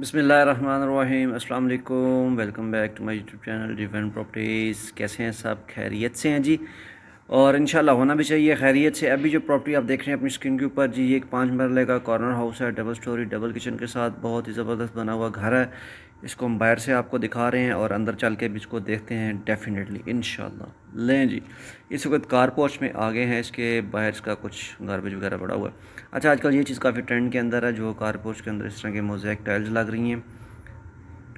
बसमीम अस्सलाम वालेकुम welcome back to my YouTube channel different properties कैसे हैं सब खैरियत से हैं जी और इन होना भी चाहिए खैरियत से अभी जो प्रॉपर्टी आप देख रहे हैं अपनी स्क्रीन के ऊपर जी ये एक पाँच मरले का कॉर्नर हाउस है डबल स्टोरी डबल किचन के साथ बहुत ही ज़बरदस्त बना हुआ घर है इसको हम बाहर से आपको दिखा रहे हैं और अंदर चल के भी इसको देखते हैं डेफिनेटली इन लें जी इस वक्त कार में आगे हैं इसके बाहर इसका कुछ गार्बेज वगैरह बड़ा हुआ है अच्छा आजकल ये चीज़ काफ़ी ट्रेंड के अंदर है जो कार के अंदर इस तरह के मोजैक टाइल्स लग रही हैं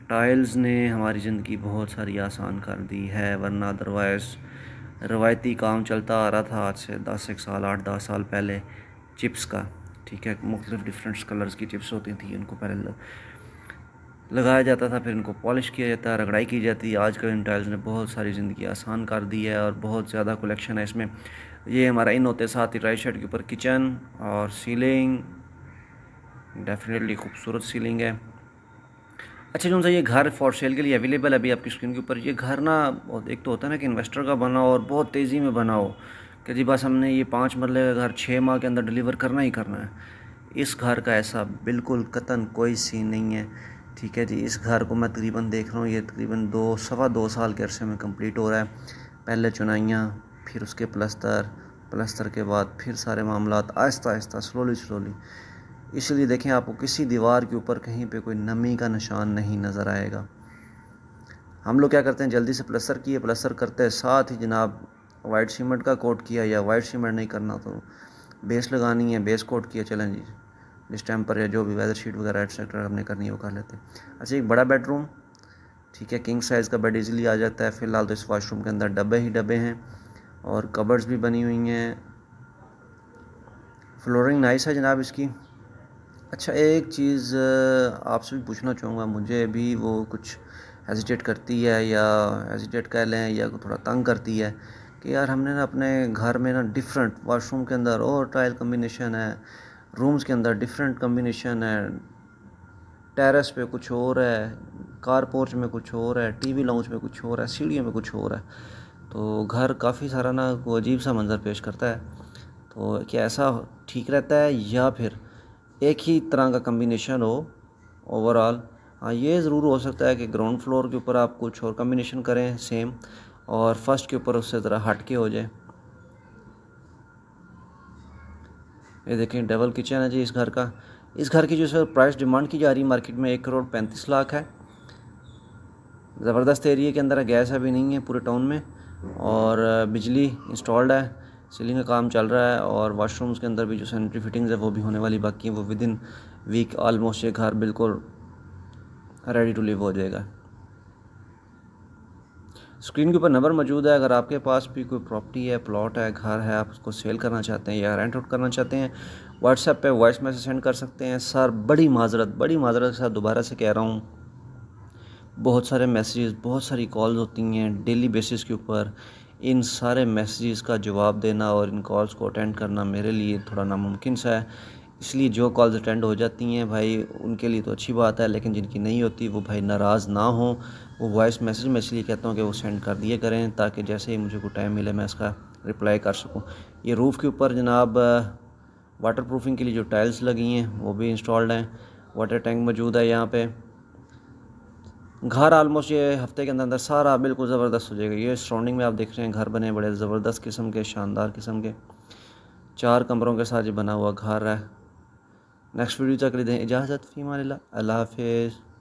टाइल्स ने हमारी ज़िंदगी बहुत सारी आसान कर दी है वरना अदरवाइज़ रवायती काम चलता आ रहा था आज से दस एक साल आठ दस साल पहले चिप्स का ठीक है मुख्तलिफ़ डिफरेंट्स कलर्स की चिप्स होती थी उनको पहले लगाया जाता था फिर इनको पॉलिश किया जाता है रगड़ाई की जाती है आजकल इन टाइल्स ने बहुत सारी ज़िंदगी आसान कर दी है और बहुत ज़्यादा कलेक्शन है इसमें ये हमारा इन होते साथ ही राइट शर्ट के ऊपर किचन और सीलिंग डेफिनेटली खूबसूरत सीलिंग है अच्छा जो ये घर फॉर सेल के लिए अवेलेबल अभी आपकी स्क्रीन के ऊपर ये घर ना एक तो होता है ना कि इन्वेस्टर का बना और बहुत तेज़ी में बना हो कि जी बस हमने ये पाँच मरल का घर छः माह के अंदर डिलीवर करना ही करना है इस घर का ऐसा बिल्कुल कतन कोई सीन नहीं है ठीक है जी इस घर को मैं तकरीबन देख रहा हूँ ये तकरीबन दो सवा दो साल के अरसे में कम्प्लीट हो रहा है पहले चुनाइयाँ फिर उसके प्लस्तर प्लस्तर के बाद फिर सारे मामला आहिस्ता आहिस्ता स्लोली स्लोली इसलिए देखें आपको किसी दीवार के ऊपर कहीं पे कोई नमी का निशान नहीं नज़र आएगा हम लोग क्या करते हैं जल्दी से प्लस्तर किए प्लस्तर करते हैं साथ ही जनाब वाइट सीमेंट का कोट किया या वाइट सीमेंट नहीं करना तो बेस लगानी है बेस कोट किया चलें जी जिस टाइम पर या जो भी वेदर शीट वगैरह एक्सेट्रा हमने करनी है वो कर लेते हैं अच्छा एक बड़ा बेडरूम ठीक है किंग साइज़ का बेड ईजिली आ जाता है फ़िलहाल तो इस वाशरूम के अंदर डब्बे ही डब्बे हैं और कबर्स भी बनी हुई हैं फ्लोरिंग नाइस है जनाब इसकी अच्छा एक चीज़ आपसे भी पूछना चाहूँगा मुझे भी वो कुछ हेजिटेट करती है या हेजिटेट कह लें या थोड़ा तंग करती है कि यार हमने ना अपने घर में ना डिफरेंट वाशरूम के अंदर और टाइल कम्बिनेशन है रूम्स के अंदर डिफरेंट कम्बिनेशन है टेरेस पे कुछ और है कार पोर्च में कुछ और है टीवी लाउंज में कुछ और है सीढ़ियों में कुछ और है तो घर काफ़ी सारा ना को अजीब सा मंज़र पेश करता है तो क्या ऐसा ठीक रहता है या फिर एक ही तरह का कम्बिनेशन हो ओवरऑल हाँ ये ज़रूर हो सकता है कि ग्राउंड फ्लोर के ऊपर आप कुछ और कम्बिनेशन करें सेम और फर्स्ट के ऊपर उससे ज़रा हट के हो जाए ये देखें डबल किचन है जी इस घर का इस घर की जो सर प्राइस डिमांड की जा रही है मार्केट में एक करोड़ पैंतीस लाख है ज़बरदस्त एरिया के अंदर गैस अभी नहीं है पूरे टाउन में और बिजली इंस्टॉल्ड है सीलिंग का काम चल रहा है और वाशरूम्स के अंदर भी जो सैनिटरी फिटिंग्स है वो भी होने वाली बाकी है वो विद इन वीक आलमोस्ट ये घर बिल्कुल रेडी टू लिव हो जाएगा स्क्रीन के ऊपर नंबर मौजूद है अगर आपके पास भी कोई प्रॉपर्टी है प्लॉट है घर है आप उसको सेल करना चाहते हैं या रेंट आउट करना चाहते हैं व्हाट्सएप पे वॉइस मैसेज सेंड कर सकते हैं सर बड़ी माजरत बड़ी माजरत के साथ दोबारा से कह रहा हूँ बहुत सारे मैसेजेस बहुत सारी कॉल्स होती हैं डेली बेसिस के ऊपर इन सारे मैसेजेस का जवाब देना और इन कॉल्स को अटेंड करना मेरे लिए थोड़ा नामुमकिन सा है इसलिए जो कॉल्स अटेंड हो जाती हैं भाई उनके लिए तो अच्छी बात है लेकिन जिनकी नहीं होती वो भाई नाराज़ ना हो वो वॉइस मैसेज में इसलिए कहता हूँ कि वो सेंड कर दिए करें ताकि जैसे ही मुझे कोई टाइम मिले मैं इसका रिप्लाई कर सकूँ ये रूफ़ के ऊपर जनाब वाटर प्रूफिंग के लिए जो टाइल्स लगी हैं वो भी इंस्टॉल्ड हैं वाटर टैंक मौजूद है यहाँ पर घर आलमोस्ट ये हफ्ते के अंदर अंदर सारा बिल्कुल ज़बरदस्त हो जाएगा ये सराउंडिंग में आप देख रहे हैं घर बने बड़े ज़बरदस्त किस्म के शानदार किस्म के चार कमरों के साथ ये बना हुआ घर है नेक्स्ट वीडियो तक दें इजाज़त फ़ीमा अल्लाह हाफिज़